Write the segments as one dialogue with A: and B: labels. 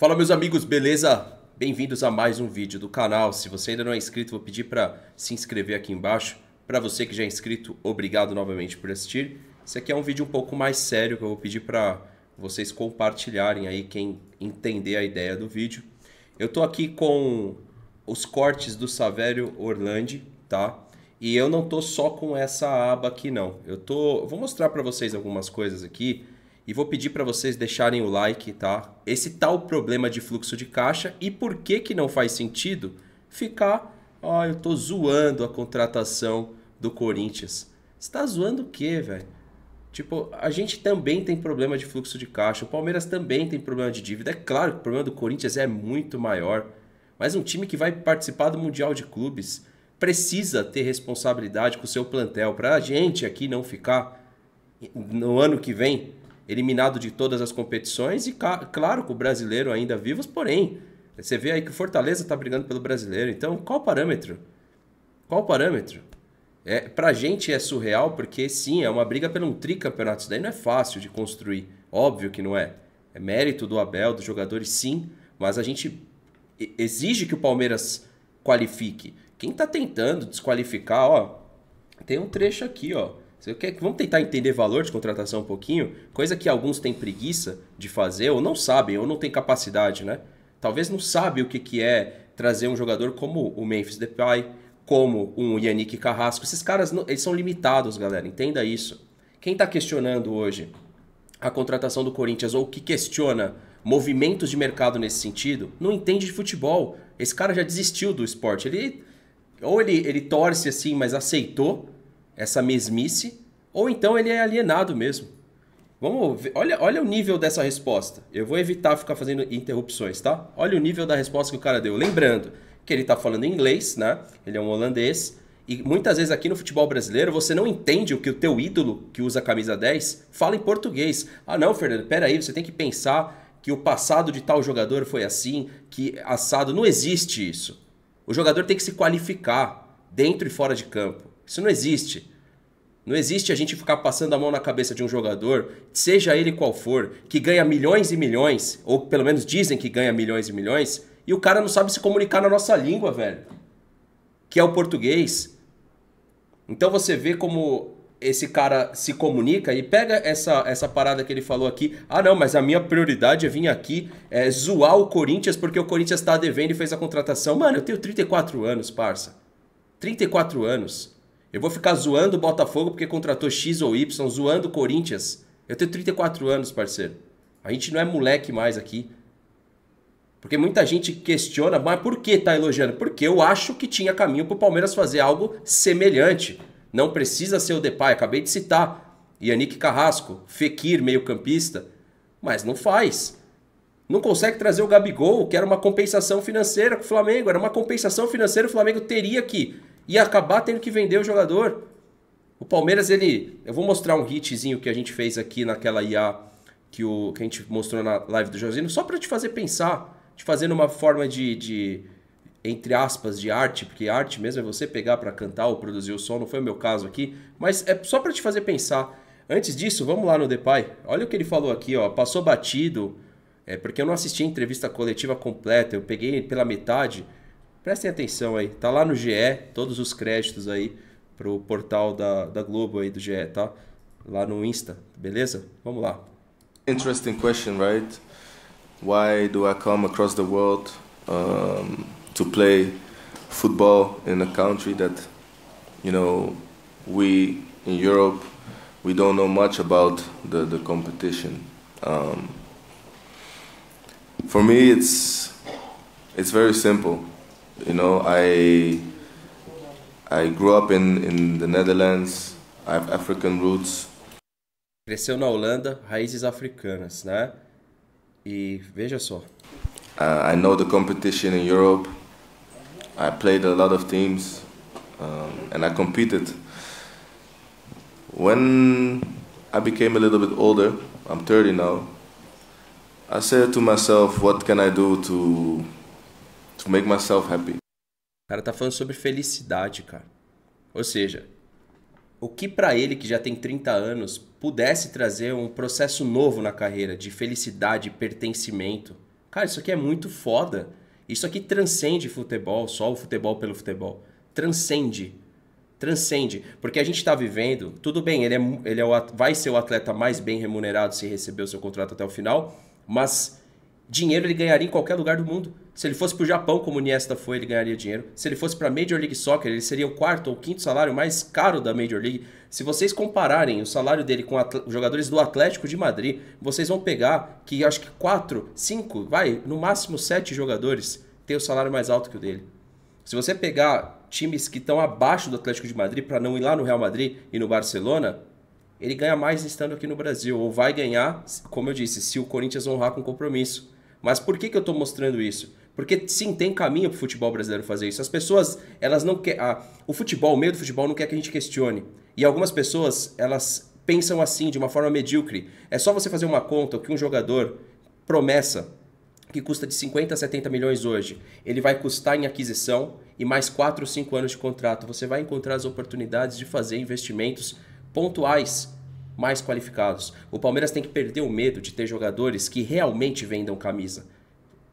A: Fala meus amigos, beleza? Bem-vindos a mais um vídeo do canal. Se você ainda não é inscrito, vou pedir para se inscrever aqui embaixo. Para você que já é inscrito, obrigado novamente por assistir. Esse aqui é um vídeo um pouco mais sério que eu vou pedir para vocês compartilharem aí quem entender a ideia do vídeo. Eu tô aqui com os cortes do Savério Orlandi, tá? E eu não tô só com essa aba aqui não. Eu tô, vou mostrar para vocês algumas coisas aqui e vou pedir para vocês deixarem o like, tá? Esse tal problema de fluxo de caixa e por que que não faz sentido ficar, ó, oh, ah, eu tô zoando a contratação do Corinthians. Você tá zoando o quê, velho? Tipo, a gente também tem problema de fluxo de caixa, o Palmeiras também tem problema de dívida. É claro que o problema do Corinthians é muito maior, mas um time que vai participar do Mundial de Clubes precisa ter responsabilidade com o seu plantel para a gente aqui não ficar no ano que vem eliminado de todas as competições e, claro, com o brasileiro ainda vivos, porém, você vê aí que o Fortaleza está brigando pelo brasileiro. Então, qual o parâmetro? Qual o parâmetro? É, pra gente é surreal porque, sim, é uma briga pelo um tricampeonato. Isso daí não é fácil de construir. Óbvio que não é. É mérito do Abel, dos jogadores, sim. Mas a gente exige que o Palmeiras qualifique. Quem está tentando desqualificar, ó, tem um trecho aqui, ó. Você quer, vamos tentar entender valor de contratação um pouquinho, coisa que alguns têm preguiça de fazer, ou não sabem, ou não têm capacidade, né? Talvez não sabe o que, que é trazer um jogador como o Memphis Depay, como um Yannick Carrasco. Esses caras, não, eles são limitados, galera, entenda isso. Quem está questionando hoje a contratação do Corinthians, ou que questiona movimentos de mercado nesse sentido, não entende de futebol. Esse cara já desistiu do esporte. Ele, ou ele, ele torce assim, mas aceitou essa mesmice, ou então ele é alienado mesmo. Vamos ver, olha, olha o nível dessa resposta. Eu vou evitar ficar fazendo interrupções, tá? Olha o nível da resposta que o cara deu. Lembrando que ele está falando inglês, né? Ele é um holandês. E muitas vezes aqui no futebol brasileiro você não entende o que o teu ídolo que usa a camisa 10 fala em português. Ah, não, Fernando, peraí, você tem que pensar que o passado de tal jogador foi assim, que assado. Não existe isso. O jogador tem que se qualificar dentro e fora de campo. Isso não existe. Não existe a gente ficar passando a mão na cabeça de um jogador, seja ele qual for, que ganha milhões e milhões, ou pelo menos dizem que ganha milhões e milhões, e o cara não sabe se comunicar na nossa língua, velho. Que é o português. Então você vê como esse cara se comunica e pega essa, essa parada que ele falou aqui. Ah, não, mas a minha prioridade é vir aqui é, zoar o Corinthians porque o Corinthians tá devendo e fez a contratação. Mano, eu tenho 34 anos, parça. 34 anos. Eu vou ficar zoando o Botafogo porque contratou X ou Y, zoando o Corinthians. Eu tenho 34 anos, parceiro. A gente não é moleque mais aqui. Porque muita gente questiona, mas por que tá elogiando? Porque eu acho que tinha caminho pro Palmeiras fazer algo semelhante. Não precisa ser o Depay, acabei de citar. Yannick Carrasco, Fekir, meio-campista. Mas não faz. Não consegue trazer o Gabigol, que era uma compensação financeira com o Flamengo. Era uma compensação financeira, o Flamengo teria que e acabar tendo que vender o jogador. O Palmeiras, ele. Eu vou mostrar um hitzinho que a gente fez aqui naquela IA que, o, que a gente mostrou na live do Josino, só para te fazer pensar, te fazer numa forma de, de, entre aspas, de arte, porque arte mesmo é você pegar para cantar ou produzir o som, não foi o meu caso aqui, mas é só para te fazer pensar. Antes disso, vamos lá no Depay. Olha o que ele falou aqui, ó, passou batido, é porque eu não assisti a entrevista coletiva completa, eu peguei pela metade prestem atenção aí. Tá lá no GE, todos os créditos aí pro portal da, da Globo aí do GE, tá? Lá no Insta, beleza? Vamos lá.
B: Interesting question, right? Why do I come across the world um, to play football in a country that, you know, we in Europe we don't know much about the the competition. Um, for me, it's it's very simple. you know, I I grew up in in the Netherlands. I have African roots.
A: Cresceu na Holanda, raízes africanas, né? E veja só.
B: Uh, I know the competition in Europe. I played a lot of teams, um, and I competed. When I became a little bit older, I'm 30 now. I said to myself, what can I do to To make myself happy. O
A: cara tá falando sobre felicidade, cara. Ou seja, o que para ele que já tem 30 anos pudesse trazer um processo novo na carreira de felicidade, pertencimento. Cara, isso aqui é muito foda. Isso aqui transcende futebol, só o futebol pelo futebol. Transcende. Transcende. Porque a gente está vivendo, tudo bem, ele, é, ele é o, vai ser o atleta mais bem remunerado se receber o seu contrato até o final, mas Dinheiro ele ganharia em qualquer lugar do mundo. Se ele fosse para o Japão, como o Niesta foi, ele ganharia dinheiro. Se ele fosse para a Major League Soccer, ele seria o quarto ou quinto salário mais caro da Major League. Se vocês compararem o salário dele com os jogadores do Atlético de Madrid, vocês vão pegar que acho que quatro, cinco, vai, no máximo sete jogadores têm o salário mais alto que o dele. Se você pegar times que estão abaixo do Atlético de Madrid para não ir lá no Real Madrid e no Barcelona, ele ganha mais estando aqui no Brasil, ou vai ganhar, como eu disse, se o Corinthians honrar com compromisso. Mas por que, que eu estou mostrando isso? Porque sim, tem caminho para o futebol brasileiro fazer isso. As pessoas, elas não querem. Ah, o futebol, o meio do futebol, não quer que a gente questione. E algumas pessoas, elas pensam assim, de uma forma medíocre. É só você fazer uma conta que um jogador, promessa, que custa de 50 a 70 milhões hoje, ele vai custar em aquisição e mais 4 ou 5 anos de contrato. Você vai encontrar as oportunidades de fazer investimentos pontuais mais qualificados. O Palmeiras tem que perder o medo de ter jogadores que realmente vendam camisa.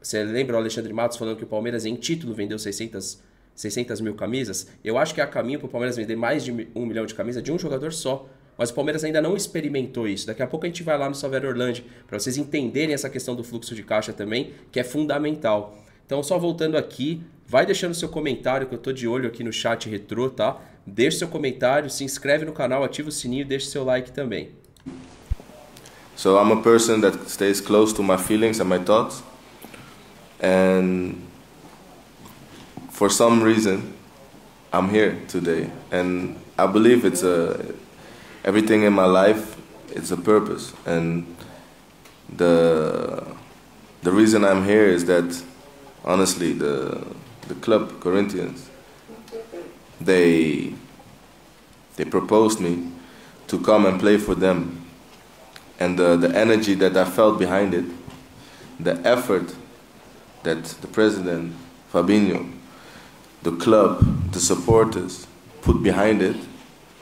A: Você lembra o Alexandre Matos falando que o Palmeiras em título vendeu 600, 600 mil camisas? Eu acho que há caminho para o Palmeiras vender mais de um milhão de camisas de um jogador só. Mas o Palmeiras ainda não experimentou isso. Daqui a pouco a gente vai lá no Salvador Orlando para vocês entenderem essa questão do fluxo de caixa também, que é fundamental. Então, só voltando aqui, vai deixando seu comentário, que eu estou de olho aqui no chat retrô, tá? Deixe seu comentário, se inscreve no canal, ativa o sininho e deixe seu like também.
B: So I'm a person that stays close to my feelings and my thoughts. And for some reason, I'm here today. And I believe it's a everything in my life it's a purpose. And the the reason I'm here is that honestly, the the club Corinthians, they they proposed me to come and play for them, and the the energy that I felt behind it, the effort that the president Fabinho, the club, the supporters put behind it,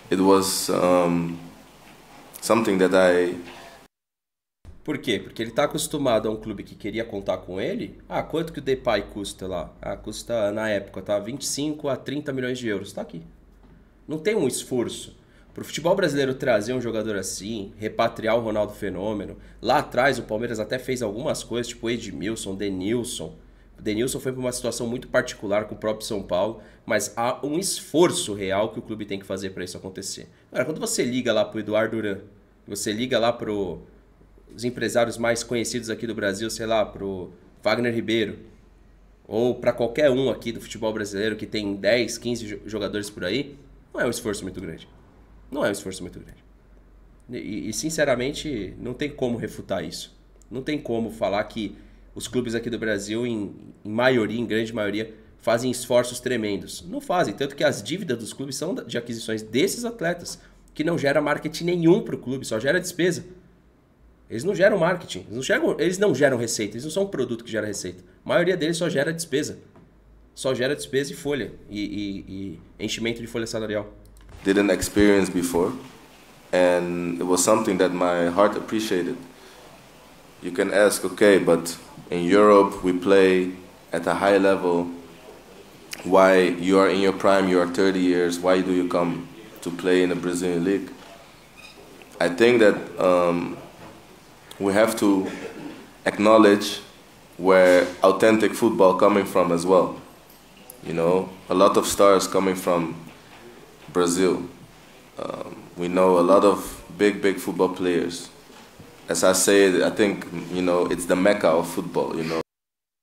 B: it was um, something that I
A: Por quê? Porque ele está acostumado a um clube que queria contar com ele. Ah, quanto que o Depay custa lá? Ah, custa na época, tá? 25 a 30 milhões de euros. Está aqui. Não tem um esforço. Para o futebol brasileiro trazer um jogador assim, repatriar o Ronaldo Fenômeno. Lá atrás o Palmeiras até fez algumas coisas, tipo Edmilson, Denilson. O Denilson foi para uma situação muito particular com o próprio São Paulo, mas há um esforço real que o clube tem que fazer para isso acontecer. Agora, quando você liga lá para o Eduardo Duran, você liga lá para o os empresários mais conhecidos aqui do Brasil, sei lá, pro Wagner Ribeiro, ou para qualquer um aqui do futebol brasileiro que tem 10, 15 jogadores por aí, não é um esforço muito grande. Não é um esforço muito grande. E, e sinceramente, não tem como refutar isso. Não tem como falar que os clubes aqui do Brasil, em, em maioria, em grande maioria, fazem esforços tremendos. Não fazem, tanto que as dívidas dos clubes são de aquisições desses atletas, que não gera marketing nenhum para o clube, só gera despesa. Eles não geram marketing, eles não, geram, eles não geram receita, eles não são um produto que gera receita. A maioria deles só gera despesa. Só gera despesa e folha, e, e, e enchimento de folha salarial.
B: Didn't experience before, and it was something that my heart appreciated. You can ask, okay, but in Europe we play at a high level. Why you are in your prime, you are 30 years, why do you come to play in the Brazilian league? I think that um, we have to acknowledge where authentic football coming from as well. You know, a lot of stars coming from Brazil. Um, we know a lot of big, big football players. As I I think, you know, it's the mecca of football, you know.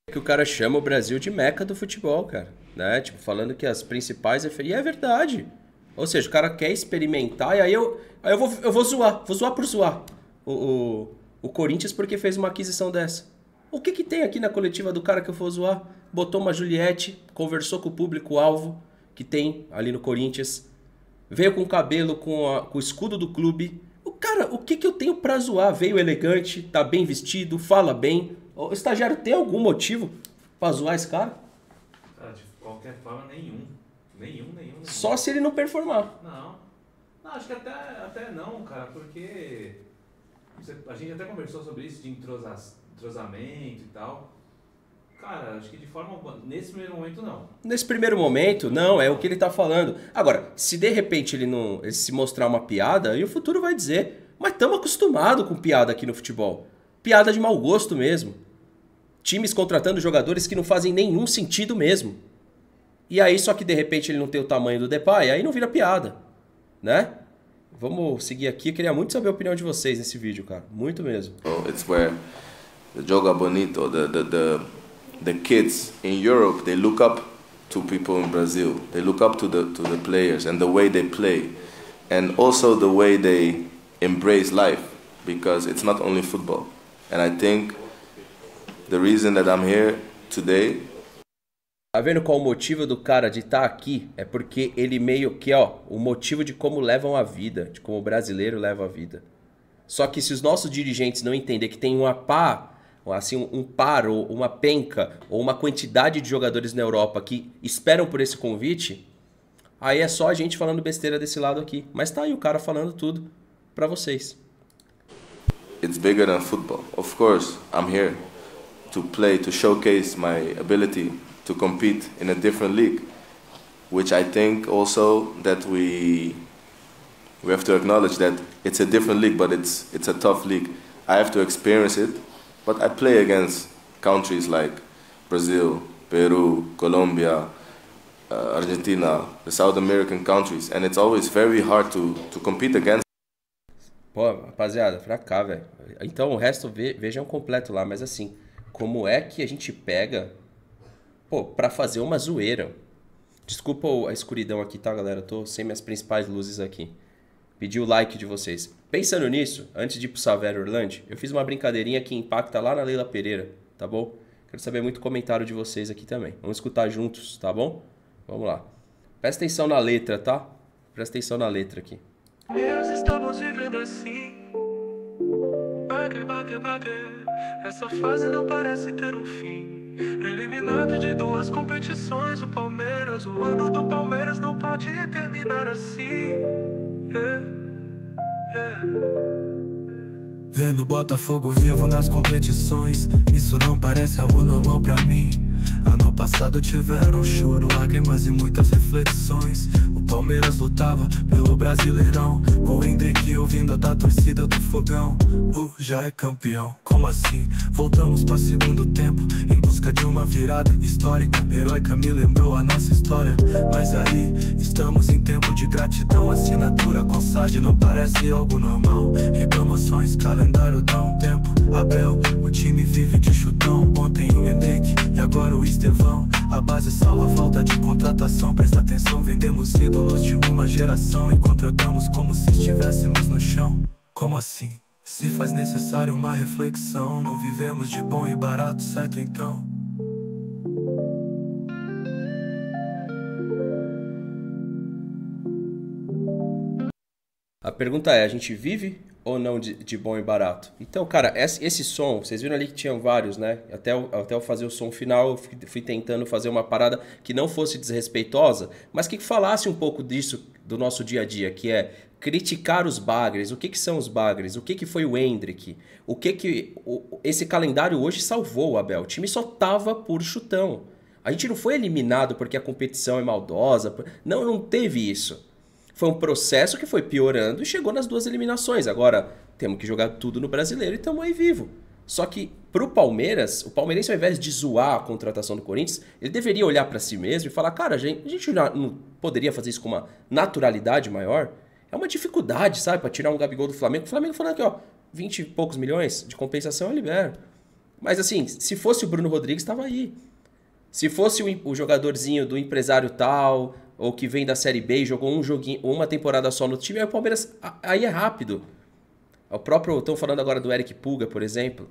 A: É que o cara chama o Brasil de meca do futebol, cara, né?
B: Tipo, falando que as principais...
A: E é verdade. Ou seja, o cara quer experimentar e aí eu, aí eu, vou, eu vou zoar, vou zoar por zoar o o Corinthians porque fez uma aquisição dessa. O que, que tem aqui na coletiva do cara que eu for zoar? Botou uma Juliette, conversou com o público-alvo que tem ali no Corinthians, veio com o cabelo, com, a, com o escudo do clube. O cara, o que, que eu tenho pra zoar? Veio elegante, tá bem vestido, fala bem. O estagiário tem algum motivo pra zoar esse cara?
C: Ah, de qualquer forma, nenhum. Nenhum, nenhum. nenhum.
A: Só se ele não performar.
C: Não. não acho que até, até não, cara, porque a gente até conversou sobre isso de entrosas, entrosamento e tal. Cara, acho que de forma. Nesse primeiro momento, não.
A: Nesse primeiro momento, não, é o que ele tá falando. Agora, se de repente ele não ele se mostrar uma piada, e o futuro vai dizer. Mas estamos acostumados com piada aqui no futebol. Piada de mau gosto mesmo. Times contratando jogadores que não fazem nenhum sentido mesmo. E aí, só que de repente ele não tem o tamanho do Depay, aí não vira piada. Né? Vamos seguir aqui. Eu queria muito saber a opinião de vocês nesse vídeo, cara. Muito mesmo.
B: Oh, it's where the joga bonito, the, the, the, the kids in Europe, they look up to people in Brazil. They look up to the, to the players and the way they play. And also the way they embrace life because it's not only football. And I think the reason that I'm here today
A: Tá vendo qual o motivo do cara de estar tá aqui? É porque ele meio que, ó, o motivo de como levam a vida, de como o brasileiro leva a vida. Só que se os nossos dirigentes não entender que tem uma pá, assim, um par ou uma penca ou uma quantidade de jogadores na Europa que esperam por esse convite, aí é só a gente falando besteira desse lado aqui. Mas tá aí o cara falando tudo para vocês.
B: It's bigger than football. Of course, I'm here to play, to showcase my ability. to compete in a different league, which I think also that we we have to acknowledge that it's a different league, but it's it's a tough league. I have to experience it, but I play against countries like Brazil, Peru, Colombia, uh, Argentina, the South American countries, and it's always very hard to to compete against.
A: Pô, rapaziada, pra cá, velho. Então o resto ve vejam completo lá, mas assim, como é que a gente pega pô, pra fazer uma zoeira. Desculpa a escuridão aqui, tá, galera? tô sem minhas principais luzes aqui. Pedi o like de vocês. Pensando nisso, antes de ir pro Saverio Orlando, eu fiz uma brincadeirinha que impacta lá na Leila Pereira, tá bom? Quero saber muito comentário de vocês aqui também. Vamos escutar juntos, tá bom? Vamos lá. Presta atenção na letra, tá? Presta atenção na letra aqui.
C: Eles estamos vivendo assim. Bague, bague, bague. Essa fase não parece ter um fim. Eliminado de duas competições, o Palmeiras. O ano do Palmeiras não pode terminar assim. É, é. Vendo Botafogo vivo nas competições, isso não parece algo normal pra mim. Ano passado tiveram choro, lágrimas e muitas reflexões O Palmeiras lutava pelo Brasileirão Com o Hendrick ouvindo da torcida do fogão O já é campeão, como assim? Voltamos para segundo tempo Em busca de uma virada histórica Heróica me lembrou a nossa história Mas aí, estamos em tempo de gratidão Assinatura com Sage não parece algo normal Reclamações, calendário dá um tempo Abel, o time vive de chutão Ontem Hendrick e agora o Estevão A base é salva falta de contratação Presta atenção, vendemos ídolos de uma geração E contratamos como se estivéssemos no chão Como assim? Se faz necessário uma reflexão Não vivemos de bom e barato, certo então?
A: A pergunta é: a gente vive ou não de, de, bom e barato. Então, cara, esse, esse, som, vocês viram ali que tinham vários, né? Até, eu, até eu fazer o som final, eu fui, fui, tentando fazer uma parada que não fosse desrespeitosa, mas que falasse um pouco disso do nosso dia a dia, que é criticar os bagres. O que, que são os bagres? O que, que foi o Hendrick? O que que... O, esse calendário hoje salvou, Abel. O time só tava por chutão. A gente não foi eliminado porque a competição é maldosa. Não, não teve isso. Foi um processo que foi piorando e chegou nas duas eliminações. Agora, temos que jogar tudo no brasileiro e estamos aí vivo. Só que pro Palmeiras, o palmeirense ao invés de zoar a contratação do Corinthians, ele deveria olhar para si mesmo e falar: cara, a gente, a gente não poderia fazer isso com uma naturalidade maior? É uma dificuldade, sabe, para tirar um Gabigol do Flamengo. O Flamengo falando aqui, ó, 20 e poucos milhões de compensação eu libero. Mas assim, se fosse o Bruno Rodrigues, estava aí. Se fosse o, o jogadorzinho do empresário tal, ou que vem da Série B e jogou um joguinho, uma temporada só no time, aí o Palmeiras aí é rápido. O próprio, estão falando agora do Eric Puga, por exemplo,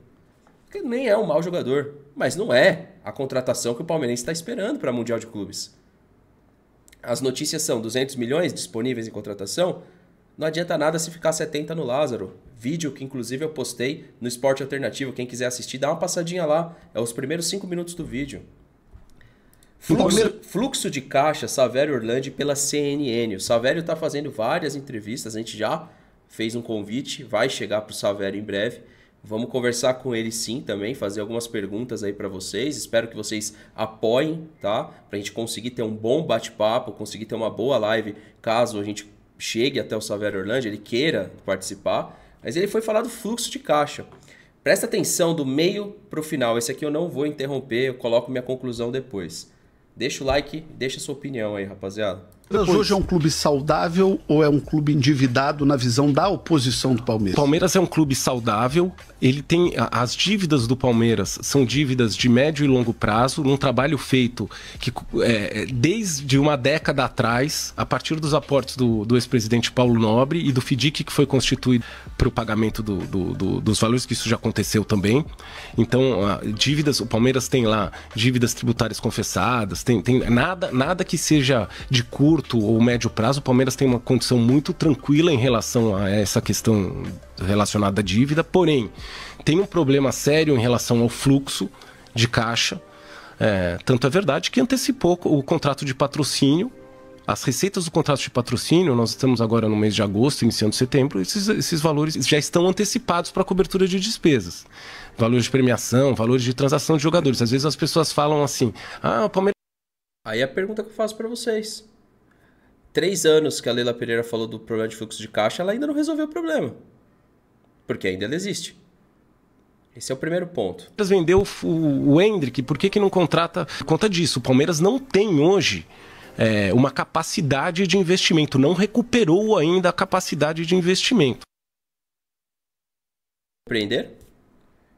A: que nem é um mau jogador, mas não é a contratação que o Palmeirense está esperando para o Mundial de Clubes. As notícias são 200 milhões disponíveis em contratação, não adianta nada se ficar 70 no Lázaro. Vídeo que inclusive eu postei no Esporte Alternativo, quem quiser assistir, dá uma passadinha lá, é os primeiros 5 minutos do vídeo. Fluxo, fluxo de caixa, Savério Orlandi pela CNN. O Savério está fazendo várias entrevistas, a gente já fez um convite, vai chegar para o Savério em breve. Vamos conversar com ele sim também, fazer algumas perguntas aí para vocês. Espero que vocês apoiem, tá? Para a gente conseguir ter um bom bate-papo, conseguir ter uma boa live, caso a gente chegue até o Savério Orlandi, ele queira participar. Mas ele foi falar do fluxo de caixa. Presta atenção do meio para o final. Esse aqui eu não vou interromper, eu coloco minha conclusão depois. Deixa o like, deixa a sua opinião aí, rapaziada.
C: Depois... hoje é um clube saudável ou é um clube endividado na visão da oposição do Palmeiras? Palmeiras é um clube saudável. Ele tem as dívidas do Palmeiras são dívidas de médio e longo prazo, num trabalho feito que é, é, desde uma década atrás, a partir dos aportes do, do ex-presidente Paulo Nobre e do FIDIC que foi constituído para o pagamento do, do, dos valores que isso já aconteceu também. Então dívidas, o Palmeiras tem lá dívidas tributárias confessadas, tem, tem nada nada que seja de curto curto ou médio prazo, o Palmeiras tem uma condição muito tranquila em relação a essa questão relacionada à dívida, porém, tem um problema sério em relação ao fluxo de caixa. É, tanto é verdade que antecipou o contrato de patrocínio. As receitas do contrato de patrocínio, nós estamos agora no mês de agosto, iniciando setembro, esses, esses valores já estão antecipados para cobertura de despesas. Valores de premiação, valores de transação de jogadores. Às vezes as pessoas falam assim: ah, o Palmeiras.
A: Aí é a pergunta que eu faço para vocês: três anos que a Leila Pereira falou do problema de fluxo de caixa, ela ainda não resolveu o problema. Porque ainda ela existe. Esse é o primeiro ponto.
C: Palmeiras vendeu o, Hendrick, por que, que não contrata? conta disso, o Palmeiras não tem hoje é, uma capacidade de investimento, não recuperou ainda a capacidade de investimento.
A: Compreender?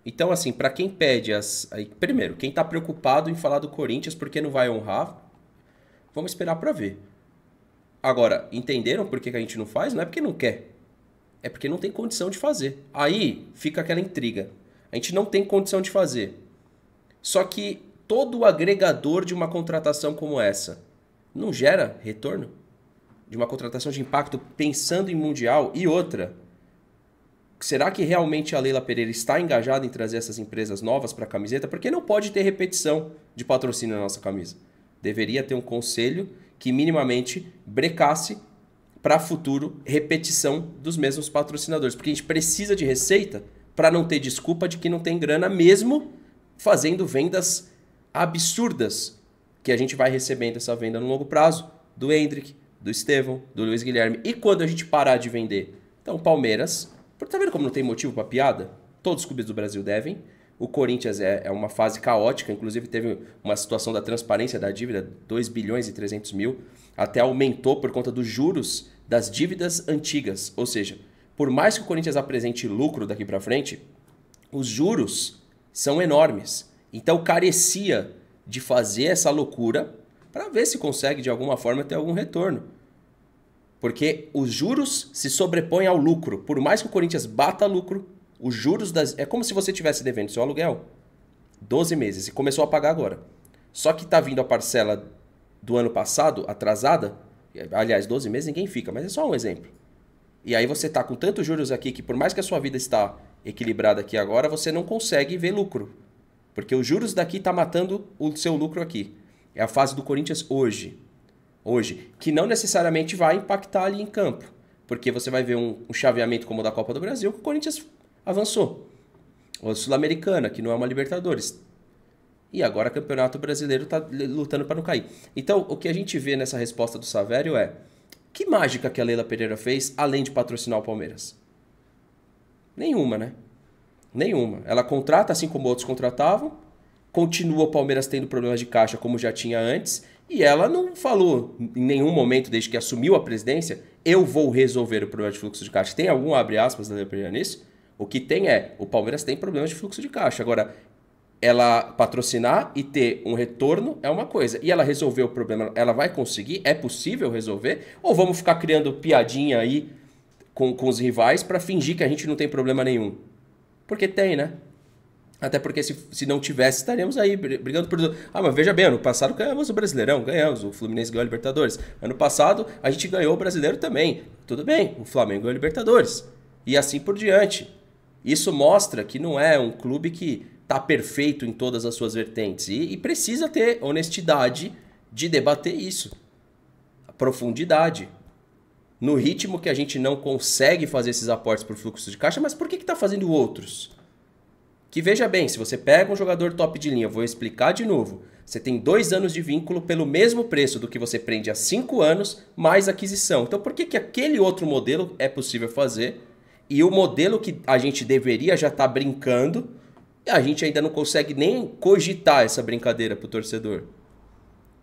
A: Então, assim, para quem pede as. primeiro, quem está preocupado em falar do Corinthians porque não vai honrar, vamos esperar para ver. Agora, entenderam por que, a gente não faz? Não é porque não quer. É porque não tem condição de fazer. Aí fica aquela intriga. A gente não tem condição de fazer. Só que todo o agregador de uma contratação como essa não gera retorno? De uma contratação de impacto pensando em mundial e outra. Será que realmente a Leila Pereira está engajada em trazer essas empresas novas para a camiseta? Porque não pode ter repetição de patrocínio na nossa camisa. Deveria ter um conselho que minimamente brecasse para futuro repetição dos mesmos patrocinadores, porque a gente precisa de receita para não ter desculpa de que não tem grana mesmo fazendo vendas absurdas que a gente vai recebendo essa venda no longo prazo do Hendrick, do Estevão, do Luiz Guilherme. E quando a gente parar de vender? Então, Palmeiras, tá vendo como não tem motivo para piada? Todos os clubes do Brasil devem. O Corinthians é, é uma fase caótica, inclusive teve uma situação da transparência da dívida, 2 bilhões e 300 mil, até aumentou por conta dos juros das dívidas antigas. Ou seja, por mais que o Corinthians apresente lucro daqui para frente, os juros são enormes. Então carecia de fazer essa loucura para ver se consegue de alguma forma ter algum retorno. Porque os juros se sobrepõem ao lucro. Por mais que o Corinthians bata lucro, os juros das. É como se você tivesse devendo seu aluguel 12 meses e começou a pagar agora. Só que está vindo a parcela do ano passado atrasada. Aliás, 12 meses ninguém fica, mas é só um exemplo. E aí você está com tantos juros aqui que por mais que a sua vida está equilibrada aqui agora, você não consegue ver lucro. Porque os juros daqui está matando o seu lucro aqui. É a fase do Corinthians hoje. Hoje. Que não necessariamente vai impactar ali em campo. Porque você vai ver um, um chaveamento como o da Copa do Brasil, que o Corinthians avançou. o Sul-Americana, que não é uma Libertadores. E agora o Campeonato Brasileiro está lutando para não cair. Então, o que a gente vê nessa resposta do Savério é: que mágica que a Leila Pereira fez além de patrocinar o Palmeiras? Nenhuma, né? Nenhuma. Ela contrata assim como outros contratavam, continua o Palmeiras tendo problemas de caixa como já tinha antes, e ela não falou em nenhum momento desde que assumiu a presidência, eu vou resolver o problema de fluxo de caixa. Tem algum abre aspas da Leila Pereira nisso? O que tem é, o Palmeiras tem problemas de fluxo de caixa. Agora, ela patrocinar e ter um retorno é uma coisa. E ela resolver o problema, ela vai conseguir? É possível resolver? Ou vamos ficar criando piadinha aí com, com os rivais para fingir que a gente não tem problema nenhum? Porque tem, né? Até porque se, se não tivesse, estaríamos aí brigando por. Ah, mas veja bem, ano passado ganhamos o Brasileirão, ganhamos. O Fluminense ganhou a Libertadores. Ano passado a gente ganhou o Brasileiro também. Tudo bem, o Flamengo ganhou a Libertadores. E assim por diante. Isso mostra que não é um clube que está perfeito em todas as suas vertentes e, e precisa ter honestidade de debater isso. A profundidade. No ritmo que a gente não consegue fazer esses aportes por fluxo de caixa, mas por que está fazendo outros? Que veja bem, se você pega um jogador top de linha, vou explicar de novo. Você tem dois anos de vínculo pelo mesmo preço do que você prende há cinco anos, mais aquisição. Então por que, que aquele outro modelo é possível fazer e o modelo que a gente deveria já estar tá brincando, a gente ainda não consegue nem cogitar essa brincadeira para o torcedor.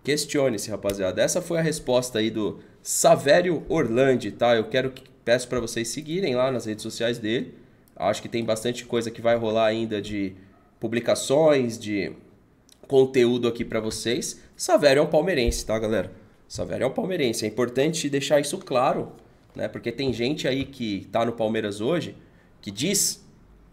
A: Questione-se, rapaziada. Essa foi a resposta aí do Savério Orlandi, tá? Eu quero que peço para vocês seguirem lá nas redes sociais dele. Acho que tem bastante coisa que vai rolar ainda de publicações, de conteúdo aqui para vocês. Savério é um palmeirense, tá, galera? Savério é um palmeirense. É importante deixar isso claro né? Porque tem gente aí que está no Palmeiras hoje que diz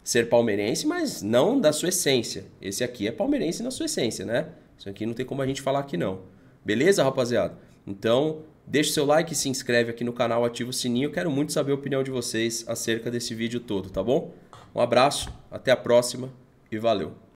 A: ser palmeirense, mas não da sua essência. Esse aqui é palmeirense na sua essência, né? Isso aqui não tem como a gente falar que não. Beleza, rapaziada? Então, deixa o seu like, se inscreve aqui no canal, ativa o sininho. Quero muito saber a opinião de vocês acerca desse vídeo todo, tá bom? Um abraço, até a próxima e valeu!